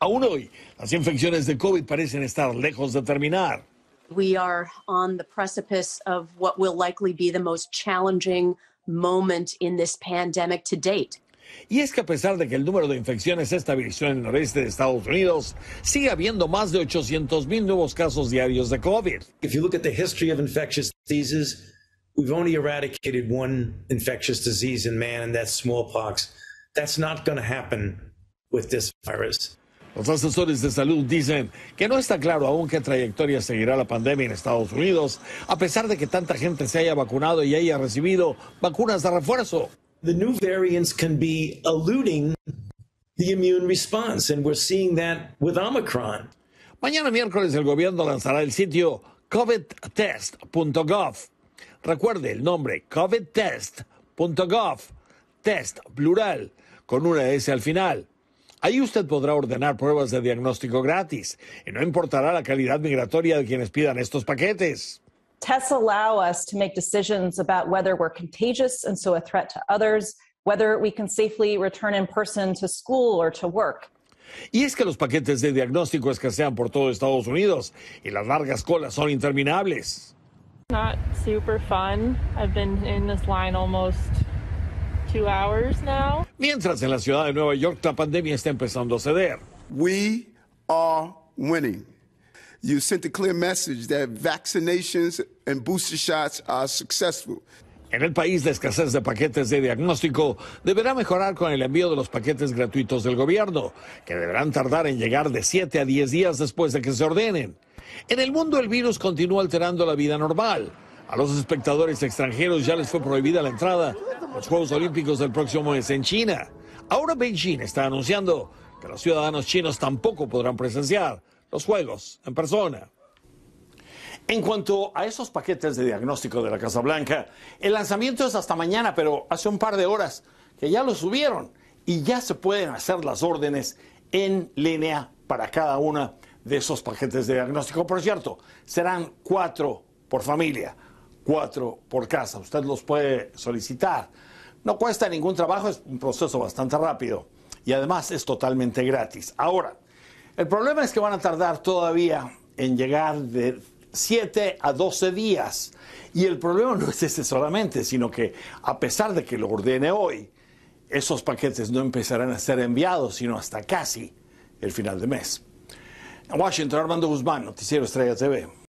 Aún hoy, las infecciones de COVID parecen estar lejos de terminar. We are on the precipice of what will likely be the most challenging moment in this pandemic to date. Y es que a pesar de que el número de infecciones se estabilizó en el noreste de Estados Unidos, sigue habiendo más de 800 mil nuevos casos diarios de COVID. If you look at the history of infectious diseases, we've only eradicated one infectious disease in man, and that's smallpox. That's not going to happen with this virus. Los asesores de salud dicen que no está claro aún qué trayectoria seguirá la pandemia en Estados Unidos, a pesar de que tanta gente se haya vacunado y haya recibido vacunas de refuerzo. The new variants can be eluding the immune response, and we're seeing that with Omicron. Mañana miércoles el gobierno lanzará el sitio covidtest.gov. Recuerde el nombre covidtest.gov, test plural, con una S al final. Ahí usted podrá ordenar pruebas de diagnóstico gratis y no importará la calidad migratoria de quienes pidan estos paquetes. Tests allow us to make decisions about whether we're contagious and so a threat to others, whether we can safely return in person to school or to work. Y es que los paquetes de diagnóstico escasean por todo Estados Unidos y las largas colas son interminables. Not super fun. I've been in this line almost hours Mientras en la ciudad de Nueva York la pandemia está empezando a ceder. We are winning. You sent a clear message that vaccinations and booster shots are successful. En el país, la escasez de paquetes de diagnóstico deberá mejorar con el envío de los paquetes gratuitos del gobierno, que deberán tardar en llegar de 7 a 10 días después de que se ordenen. En el mundo, el virus continúa alterando la vida normal. A los espectadores extranjeros ya les fue prohibida la entrada los Juegos Olímpicos del próximo mes en China. Ahora Beijing está anunciando que los ciudadanos chinos tampoco podrán presenciar los Juegos en persona. En cuanto a esos paquetes de diagnóstico de la Casa Blanca, el lanzamiento es hasta mañana, pero hace un par de horas que ya lo subieron y ya se pueden hacer las órdenes en línea para cada uno de esos paquetes de diagnóstico. Por cierto, serán cuatro por familia cuatro por casa. Usted los puede solicitar. No cuesta ningún trabajo, es un proceso bastante rápido y además es totalmente gratis. Ahora, el problema es que van a tardar todavía en llegar de 7 a 12 días. Y el problema no es ese solamente, sino que a pesar de que lo ordene hoy, esos paquetes no empezarán a ser enviados sino hasta casi el final de mes. Washington, Armando Guzmán, Noticiero Estrella TV.